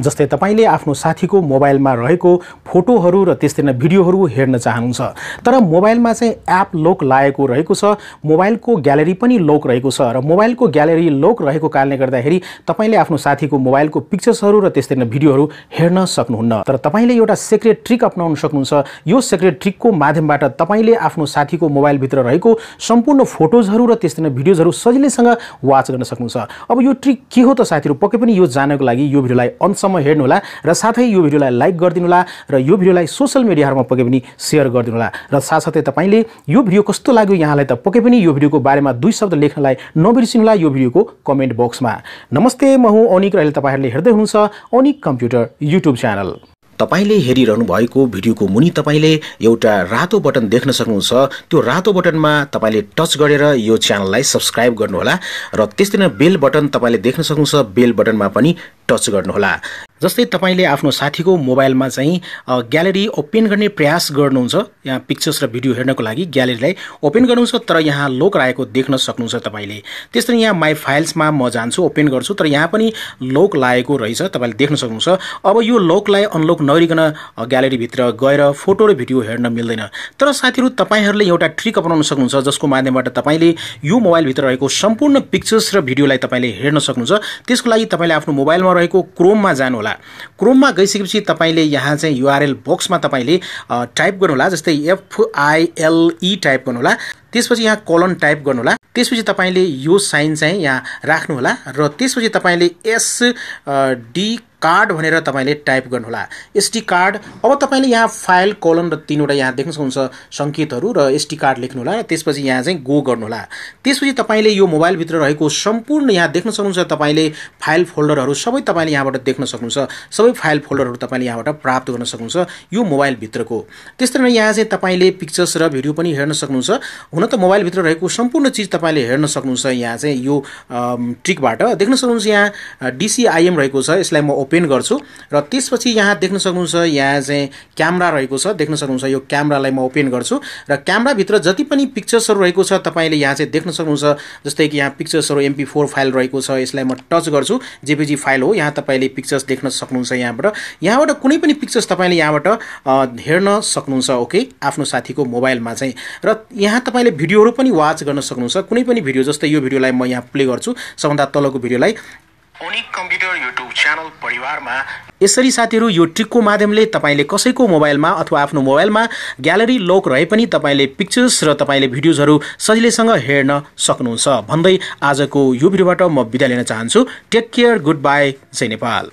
जस्तै तपाईँले आफ्नो साथीको मोबाइलमा रहेको फोटोहरू र त्यस्तै नै भिडियोहरू हेर्न चाहनुहुन्छ तर मोबाइलमा चाहिँ एप लोक लागेको रहेको छ मोबाइलको ग्यालेरी पनि लोक रहेको छ र मोबाइलको ग्यालेरी लोक रहेको कारणले गर्दाखेरि तपाईँले आफ्नो साथीको मोबाइलको पिक्चर्सहरू र त्यस्तै नै भिडियोहरू हेर्न सक्नुहुन्न तर तपाईँले एउटा सेक्रेट ट्रिक अप्नाउन सक्नुहुन्छ यो सेक्रेट ट्रिकको माध्यमबाट तपाईँले आफ्नो साथीको मोबाइलभित्र रहेको सम्पूर्ण फोटोजहरू र त्यस्तै नै भिडियोजहरू सजिलैसँग वाच गर्न सक्नुहुन्छ अब यो ट्रिक के हो त साथीहरू पक्कै पनि यो जानको लागि यो भिडियोलाई अन अन्तसम्म हेर्नुहोला र साथै यो भिडियोलाई लाइक गरिदिनुहोला र यो भिडियोलाई सोसियल मिडियाहरूमा पके पनि सेयर गरिदिनुहोला र साथसाथै तपाईँले यो भिडियो कस्तो लाग्यो यहाँलाई त पके पनि यो भिडियोको बारेमा दुई शब्द लेख्नलाई नबिर्सिनुहोला यो भिडियोको कमेन्ट बक्समा नमस्ते म हुँ अनिक र अहिले तपाईँहरूले हेर्दै हुनुहुन्छ अनिक कम्प्युटर युट्युब च्यानल तपाईँले हेरिरहनु भएको भिडियोको मुनि तपाईँले एउटा रातो बटन देख्न सक्नुहुन्छ त्यो रातो बटनमा तपाईँले टच गरेर यो च्यानललाई सब्सक्राइब गर्नुहोला र त्यस्तै नै बेल बटन तपाईँले देख्न सक्नुहुन्छ बेल बटनमा पनि टच गर्नुहोला जस्तै तपाईँले आफ्नो साथीको मोबाइलमा चाहिँ ग्यालेरी ओपन गर्ने प्रयास गर्नुहुन्छ यहाँ पिक्चर्स र भिडियो हेर्नको लागि ग्यालेरीलाई ओपन गर्नुहुन्छ तर यहाँ लोक लागेको देख्न सक्नुहुन्छ तपाईँले त्यस्तै यहाँ माई फाइल्समा म जान्छु ओपन गर्छु तर यहाँ पनि लोक लागेको रहेछ तपाईँले देख्न सक्नुहुन्छ अब यो लोकलाई अनलोक नगरिकन ग्यालेरीभित्र गएर फोटो र भिडियो हेर्न मिल्दैन तर साथीहरू तपाईँहरूले एउटा ट्रिक अपनाउन सक्नुहुन्छ जसको माध्यमबाट तपाईँले यो मोबाइलभित्र रहेको सम्पूर्ण पिक्चर्स र भिडियोलाई तपाईँले हेर्न सक्नुहुन्छ त्यसको लागि तपाईँले आफ्नो मोबाइलमा ठाउँमा रहेको क्रोममा जानुहोला क्रोममा गइसकेपछि तपाईँले यहाँ चाहिँ युआरएल बक्समा तपाईँले टाइप गर्नुहोला जस्तै एफआइएलई टाइप e गर्नुहोला त्यसपछि यहाँ कोलन टाइप गर्नुहोला त्यसपछि तपाईँले यो साइन चाहिँ यहाँ राख्नुहोला र त्यसपछि तपाईँले एस डी कार्ड भनेर तपाईँले टाइप गर्नुहोला एसटी कार्ड अब तपाईँले यहाँ फाइल कलम र तिनवटा यहाँ देख्न सक्नुहुन्छ सङ्केतहरू र एसटी कार्ड लेख्नुहोला र त्यसपछि यहाँ चाहिँ गो गर्नुहोला त्यसपछि तपाईँले यो मोबाइलभित्र रहेको सम्पूर्ण यहाँ देख्न सक्नुहुन्छ तपाईँले फाइल फोल्डरहरू सबै तपाईँले यहाँबाट देख्न सक्नुहुन्छ सबै फाइल फोल्डरहरू तपाईँले यहाँबाट प्राप्त गर्न सक्नुहुन्छ यो मोबाइलभित्रको त्यस्तै नै यहाँ चाहिँ तपाईँले पिक्चर्स र भिडियो पनि हेर्न सक्नुहुन्छ हुन त मोबाइलभित्र रहेको सम्पूर्ण चिज तपाईँले हेर्न सक्नुहुन्छ यहाँ चाहिँ यो ट्रिकबाट देख्न सक्नुहुन्छ यहाँ डिसिआइएम रहेको छ यसलाई म ओपन गर्छु र त्यसपछि यहाँ देख्न सक्नुहुन्छ यहाँ चाहिँ क्यामरा रहेको छ देख्न सक्नुहुन्छ यो क्यामरालाई म ओपन गर्छु र क्यामराभित्र जति पनि पिक्चर्सहरू रहेको छ तपाईँले यहाँ चाहिँ देख्न सक्नुहुन्छ जस्तै कि यहाँ पिक्चर्सहरू एमपी फोर फाइल रहेको छ यसलाई म टच गर्छु जेपिजी फाइल हो यहाँ तपाईँले पिक्चर्स देख्न सक्नुहुन्छ यहाँबाट यहाँबाट कुनै पनि पिक्चर्स तपाईँले यहाँबाट हेर्न सक्नुहुन्छ ओके आफ्नो साथीको मोबाइलमा चाहिँ र यहाँ तपाईँले भिडियोहरू पनि वाच गर्न सक्नुहुन्छ कुनै पनि भिडियो जस्तै यो भिडियोलाई म यहाँ प्ले गर्छु सबभन्दा तलको भिडियोलाई कम्प्युटर युट्युब च्यानल परिवारमा यसरी साथीहरू यो ट्रिकको माध्यमले तपाईँले कसैको मोबाइलमा अथवा आफ्नो मोबाइलमा ग्यालरी लोक रहे पनि तपाईँले पिक्चर्स र तपाईँले भिडियोजहरू सजिलैसँग हेर्न सक्नुहुन्छ भन्दै आजको यो भिडियोबाट म बिदा लिन चाहन्छु टेक केयर गुड बाई जय नेपाल